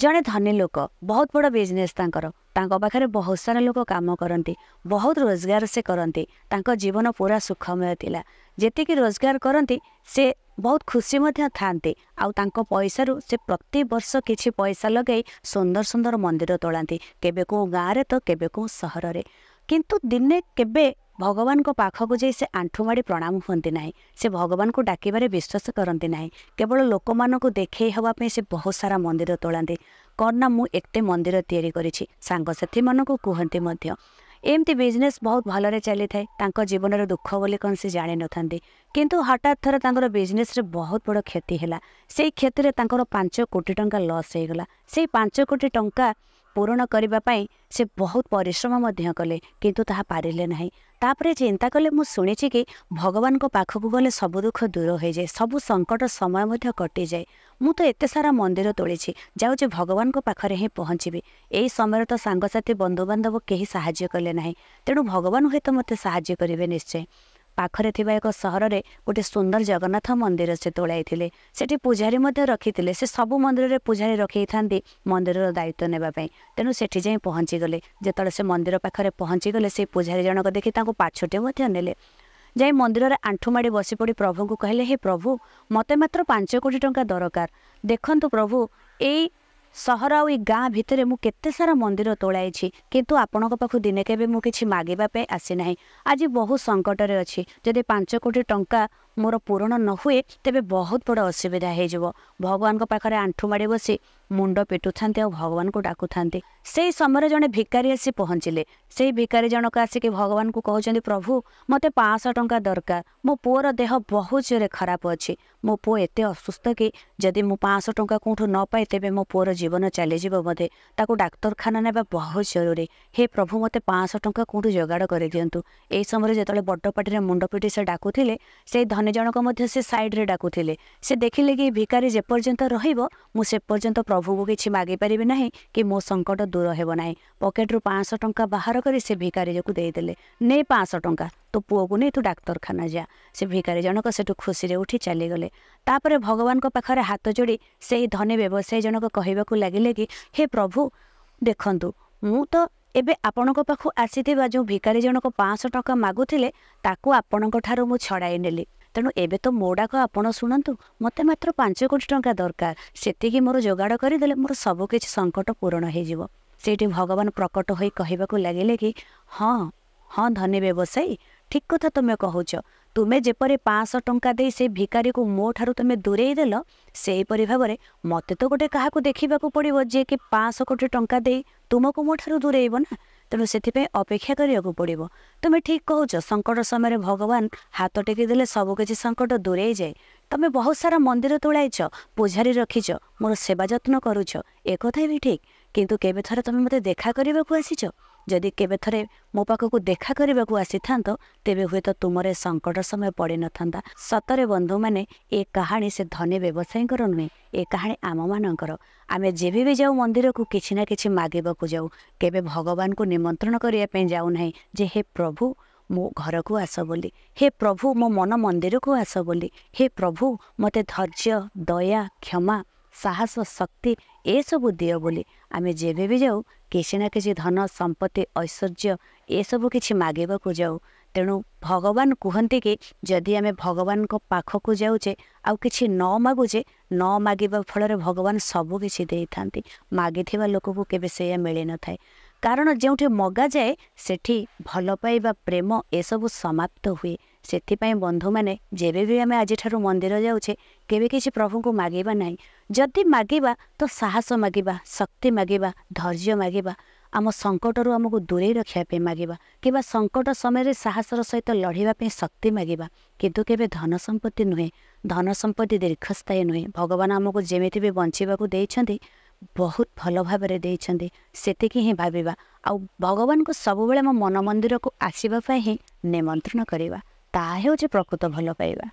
ଜଣେ ଧନୀ ଲୋକ ବହୁତ ବଡ଼ ବିଜନେସ୍ ତାଙ୍କର ତାଙ୍କ ପାଖରେ ବହୁତ ସାରା ଲୋକ କାମ କରନ୍ତି ବହୁତ ରୋଜଗାର ସେ କରନ୍ତି ତାଙ୍କ ଜୀବନ ପୁରା ସୁଖମୟ ଥିଲା ଯେତିକି ରୋଜଗାର କରନ୍ତି ସେ ବହୁତ ଖୁସି ମଧ୍ୟ ଥାଆନ୍ତି ଆଉ ତାଙ୍କ ପଇସାରୁ ସେ ପ୍ରତିବର୍ଷ କିଛି ପଇସା ଲଗାଇ ସୁନ୍ଦର ସୁନ୍ଦର ମନ୍ଦିର ତୋଳାନ୍ତି କେବେ କେଉଁ ଗାଁରେ ତ କେବେ କେଉଁ ସହରରେ କିନ୍ତୁ ଦିନେ କେବେ ଭଗବାନଙ୍କ ପାଖକୁ ଯାଇ ସେ ଆଣ୍ଠୁମାଡ଼ି ପ୍ରଣାମ ହୁଅନ୍ତି ନାହିଁ ସେ ଭଗବାନଙ୍କୁ ଡାକିବାରେ ବିଶ୍ୱାସ କରନ୍ତି ନାହିଁ କେବଳ ଲୋକମାନଙ୍କୁ ଦେଖେଇ ହେବା ପାଇଁ ସେ ବହୁତ ସାରା ମନ୍ଦିର ତୋଳାନ୍ତି କ'ଣ ନା ମୁଁ ଏତେ ମନ୍ଦିର ତିଆରି କରିଛି ସାଙ୍ଗସାଥିମାନଙ୍କୁ କୁହନ୍ତି ମଧ୍ୟ ଏମିତି ବିଜନେସ୍ ବହୁତ ଭଲରେ ଚାଲିଥାଏ ତାଙ୍କ ଜୀବନର ଦୁଃଖ ବୋଲି କ'ଣ ସେ ଜାଣିନଥାନ୍ତି କିନ୍ତୁ ହଠାତ୍ ଥରେ ତାଙ୍କର ବିଜନେସ୍ରେ ବହୁତ ବଡ଼ କ୍ଷତି ହେଲା ସେଇ କ୍ଷତିରେ ତାଙ୍କର ପାଞ୍ଚ କୋଟି ଟଙ୍କା ଲସ୍ ହେଇଗଲା ସେଇ ପାଞ୍ଚ କୋଟି ଟଙ୍କା ପୂରଣ କରିବା ପାଇଁ ସେ ବହୁତ ପରିଶ୍ରମ ମଧ୍ୟ କଲେ କିନ୍ତୁ ତାହା ପାରିଲେ ନାହିଁ ତାପରେ ଚିନ୍ତା କଲେ ମୁଁ ଶୁଣିଛି କି ଭଗବାନଙ୍କ ପାଖକୁ ଗଲେ ସବୁ ଦୁଃଖ ଦୂର ହୋଇଯାଏ ସବୁ ସଙ୍କଟ ସମୟ ମଧ୍ୟ କଟିଯାଏ ମୁଁ ତ ଏତେ ସାରା ମନ୍ଦିର ତୋଳିଛି ଯାଉଛି ଭଗବାନଙ୍କ ପାଖରେ ହିଁ ପହଞ୍ଚିବି ଏହି ସମୟରେ ତ ସାଙ୍ଗସାଥି ବନ୍ଧୁବାନ୍ଧବ କେହି ସାହାଯ୍ୟ କଲେ ନାହିଁ ତେଣୁ ଭଗବାନ ହୁଏତ ମୋତେ ସାହାଯ୍ୟ କରିବେ ନିଶ୍ଚୟ ପାଖରେ ଥିବା ଏକ ସହରରେ ଗୋଟିଏ ସୁନ୍ଦର ଜଗନ୍ନାଥ ମନ୍ଦିର ସେ ତୋଳାଇଥିଲେ ସେଠି ପୂଜାରୀ ମଧ୍ୟ ରଖିଥିଲେ ସେ ସବୁ ମନ୍ଦିରରେ ପୂଜାରୀ ରଖାଇଥାନ୍ତି ମନ୍ଦିରର ଦାୟିତ୍ୱ ନେବା ପାଇଁ ତେଣୁ ସେଠି ଯାଇ ପହଞ୍ଚିଗଲେ ଯେତେବେଳେ ସେ ମନ୍ଦିର ପାଖରେ ପହଞ୍ଚିଗଲେ ସେ ପୂଜାରୀ ଜଣକ ଦେଖି ତାଙ୍କୁ ପାଛଟେ ମଧ୍ୟ ନେଲେ ଯାଇ ମନ୍ଦିରରେ ଆଣ୍ଠୁ ମାଡ଼ି ବସିପଡ଼ି ପ୍ରଭୁଙ୍କୁ କହିଲେ ହେ ପ୍ରଭୁ ମୋତେ ମାତ୍ର ପାଞ୍ଚ କୋଟି ଟଙ୍କା ଦରକାର ଦେଖନ୍ତୁ ପ୍ରଭୁ ଏଇ ସହର ଆଉ ଏଇ ଗାଁ ଭିତରେ ମୁଁ କେତେ ସାରା ମନ୍ଦିର ତୋଳାଇଛି କିନ୍ତୁ ଆପଣଙ୍କ ପାଖକୁ ଦିନେ କେବେ ମୁଁ କିଛି ମାଗିବା ପାଇଁ ଆସିନାହିଁ ଆଜି ବହୁତ ସଙ୍କଟରେ ଅଛି ଯଦି ପାଞ୍ଚ କୋଟି ଟଙ୍କା ମୋର ପୂରଣ ନ ହୁଏ ତେବେ ବହୁତ ବଡ଼ ଅସୁବିଧା ହୋଇଯିବ ଭଗବାନଙ୍କ ପାଖରେ ଆଣ୍ଠୁ ମାଡ଼ି ବସି ମୁଣ୍ଡ ପିଟୁଥାନ୍ତି ଆଉ ଭଗବାନଙ୍କୁ ଡାକୁଥାନ୍ତି ସେହି ସମୟରେ ଜଣେ ଭିକାରୀ ଆସି ପହଞ୍ଚିଲେ ସେହି ଭିକାରୀ ଜଣକ ଆସିକି ଭଗବାନଙ୍କୁ କହୁଛନ୍ତି ପ୍ରଭୁ ମୋତେ ପାଞ୍ଚଶହ ଟଙ୍କା ଦରକାର ମୋ ପୁଅର ଦେହ ବହୁତ ଜୋରରେ ଖରାପ ଅଛି ମୋ ପୁଅ ଏତେ ଅସୁସ୍ଥ କି ଯଦି ମୁଁ ପାଞ୍ଚଶହ ଟଙ୍କା କେଉଁଠୁ ନ ପାଏ ତେବେ ମୋ ପୁଅର ଜୀବନ ଚାଲିଯିବ ମୋତେ ତାକୁ ଡାକ୍ତରଖାନା ନେବା ବହୁତ ଜରୁରୀ ହେ ପ୍ରଭୁ ମୋତେ ପାଞ୍ଚଶହ ଟଙ୍କା କେଉଁଠୁ ଯୋଗାଡ଼ କରିଦିଅନ୍ତୁ ଏହି ସମୟରେ ଯେତେବେଳେ ବଡ଼ ପାଟିରେ ମୁଣ୍ଡ ପିଟି ସେ ଡାକୁଥିଲେ ସେହି ଧନୀ ଜଣକ ମଧ୍ୟ ସେ ସାଇଡ଼ରେ ଡାକୁଥିଲେ ସେ ଦେଖିଲେ କି ଭିକାରୀ ଯେପର୍ଯ୍ୟନ୍ତ ରହିବ ମୁଁ ସେପର୍ଯ୍ୟନ୍ତ ପ୍ରଭୁକୁ କିଛି ମାଗିପାରିବି ନାହିଁ କି ମୋ ସଙ୍କଟ ଦୂର ହେବ ନାହିଁ ପକେଟରୁ ପାଞ୍ଚଶହ ଟଙ୍କା ବାହାର କରି ସେ ଭିକାରୀକୁ ଦେଇଦେଲେ ନେ ପାଞ୍ଚଶହ ଟଙ୍କା ତୋ ପୁଅକୁ ନେଇ ତୁ ଡାକ୍ତରଖାନା ଯା ସେ ଭିକାରୀ ଜଣକ ସେଠୁ ଖୁସିରେ ଉଠି ଚାଲିଗଲେ ତାପରେ ଭଗବାନଙ୍କ ପାଖରେ ହାତ ଯୋଡ଼ି ସେଇ ଧନୀ ବ୍ୟବସାୟୀ ଜଣକ କହିବାକୁ ଲାଗିଲେ କି ହେ ପ୍ରଭୁ ଦେଖନ୍ତୁ ମୁଁ ତ ଏବେ ଆପଣଙ୍କ ପାଖକୁ ଆସିଥିବା ଯେଉଁ ଭିକାରୀ ଜଣକ ପାଞ୍ଚଶହ ଟଙ୍କା ମାଗୁଥିଲେ ତାକୁ ଆପଣଙ୍କଠାରୁ ମୁଁ ଛଡ଼ାଇ ନେଲି ତେଣୁ ଏବେ ତ ମୋ ଡାକ ଆପଣ ଶୁଣନ୍ତୁ ମୋତେ ମାତ୍ର ପାଞ୍ଚ କୋଟି ଟଙ୍କା ଦରକାର ସେତିକି ମୋର ଯୋଗାଡ଼ କରିଦେଲେ ମୋର ସବୁକିଛି ସଙ୍କଟ ପୂରଣ ହୋଇଯିବ ସେଇଠି ଭଗବାନ ପ୍ରକଟ ହୋଇ କହିବାକୁ ଲାଗିଲେ କି ହଁ ହଁ ଧନୀ ବ୍ୟବସାୟୀ ଠିକ୍ କଥା ତୁମେ କହୁଛ ତୁମେ ଯେପରି ପାଞ୍ଚଶହ ଟଙ୍କା ଦେଇ ସେ ଭିକାରୀକୁ ମୋ ଠାରୁ ତୁମେ ଦୂରେଇ ଦେଲ ସେହିପରି ଭାବରେ ମୋତେ ତ ଗୋଟେ କାହାକୁ ଦେଖିବାକୁ ପଡ଼ିବ ଯିଏକି ପାଞ୍ଚଶହ କୋଟି ଟଙ୍କା ଦେଇ ତୁମକୁ ମୋ ଠାରୁ ଦୂରେଇବ ନା ତେଣୁ ସେଥିପାଇଁ ଅପେକ୍ଷା କରିବାକୁ ପଡ଼ିବ ତୁମେ ଠିକ୍ କହୁଛ ସଙ୍କଟ ସମୟରେ ଭଗବାନ ହାତ ଟେକି ଦେଲେ ସବୁକିଛି ସଙ୍କଟ ଦୂରେଇ ଯାଏ ତୁମେ ବହୁତ ସାରା ମନ୍ଦିର ତୋଳାଇଛ ପୂଜାରୀ ରଖିଛ ମୋର ସେବା ଯତ୍ନ କରୁଛ ଏକଥା ବି ଠିକ୍ କିନ୍ତୁ କେବେ ଥରେ ତୁମେ ମୋତେ ଦେଖା କରିବାକୁ ଆସିଛ ଯଦି କେବେ ଥରେ ମୋ ପାଖକୁ ଦେଖା କରିବାକୁ ଆସିଥାନ୍ତ ତେବେ ହୁଏତ ତୁମର ସଙ୍କଟ ସମୟ ପଡ଼ିନଥାନ୍ତା ସତରେ ବନ୍ଧୁମାନେ ଏ କାହାଣୀ ସେ ଧନୀ ବ୍ୟବସାୟୀଙ୍କର ନୁହେଁ ଏ କାହାଣୀ ଆମମାନଙ୍କର ଆମେ ଯେବେ ବି ଯାଉ ମନ୍ଦିରକୁ କିଛି ନା କିଛି ମାଗିବାକୁ ଯାଉ କେବେ ଭଗବାନଙ୍କୁ ନିମନ୍ତ୍ରଣ କରିବା ପାଇଁ ଯାଉନାହିଁ ଯେ ହେ ପ୍ରଭୁ ମୋ ଘରକୁ ଆସ ବୋଲି ହେ ପ୍ରଭୁ ମୋ ମନ ମନ୍ଦିରକୁ ଆସ ବୋଲି ହେ ପ୍ରଭୁ ମୋତେ ଧୈର୍ଯ୍ୟ ଦୟା କ୍ଷମା ସାହସ ଶକ୍ତି ଏସବୁ ଦିଅ ବୋଲି ଆମେ ଯେବେ ବି ଯାଉ କିଛି ନା କିଛି ଧନ ସମ୍ପତ୍ତି ଐଶ୍ୱର୍ଯ୍ୟ ଏସବୁ କିଛି ମାଗିବାକୁ ଯାଉ ତେଣୁ ଭଗବାନ କୁହନ୍ତି କି ଯଦି ଆମେ ଭଗବାନଙ୍କ ପାଖକୁ ଯାଉଛେ ଆଉ କିଛି ନ ମାଗୁଛେ ନ ମାଗିବା ଫଳରେ ଭଗବାନ ସବୁ କିଛି ଦେଇଥାନ୍ତି ମାଗିଥିବା ଲୋକକୁ କେବେ ସେଇଆ ମିଳିନଥାଏ କାରଣ ଯେଉଁଠି ମଗାଯାଏ ସେଠି ଭଲ ପାଇବା ପ୍ରେମ ଏସବୁ ସମାପ୍ତ ହୁଏ ସେଥିପାଇଁ ବନ୍ଧୁମାନେ ଯେବେ ବି ଆମେ ଆଜିଠାରୁ ମନ୍ଦିର ଯାଉଛେ କେବେ କିଛି ପ୍ରଭୁଙ୍କୁ ମାଗିବା ନାହିଁ ଯଦି ମାଗିବା ତ ସାହସ ମାଗିବା ଶକ୍ତି ମାଗିବା ଧୈର୍ଯ୍ୟ ମାଗିବା ଆମ ସଙ୍କଟରୁ ଆମକୁ ଦୂରେଇ ରଖିବା ପାଇଁ ମାଗିବା କିମ୍ବା ସଙ୍କଟ ସମୟରେ ସାହସର ସହିତ ଲଢ଼ିବା ପାଇଁ ଶକ୍ତି ମାଗିବା କିନ୍ତୁ କେବେ ଧନ ସମ୍ପତ୍ତି ନୁହେଁ ଧନ ସମ୍ପତ୍ତି ଦୀର୍ଘସ୍ଥାୟୀ ନୁହେଁ ଭଗବାନ ଆମକୁ ଯେମିତି ବି ବଞ୍ଚିବାକୁ ଦେଇଛନ୍ତି ବହୁତ ଭଲ ଭାବରେ ଦେଇଛନ୍ତି ସେତିକି ହିଁ ଭାବିବା ଆଉ ଭଗବାନଙ୍କୁ ସବୁବେଳେ ମୋ ମନ ମନ୍ଦିରକୁ ଆସିବା ପାଇଁ ହିଁ ନିମନ୍ତ୍ରଣ କରିବା ତାହା ହେଉଛି ପ୍ରକୃତ ଭଲ ପାଇବା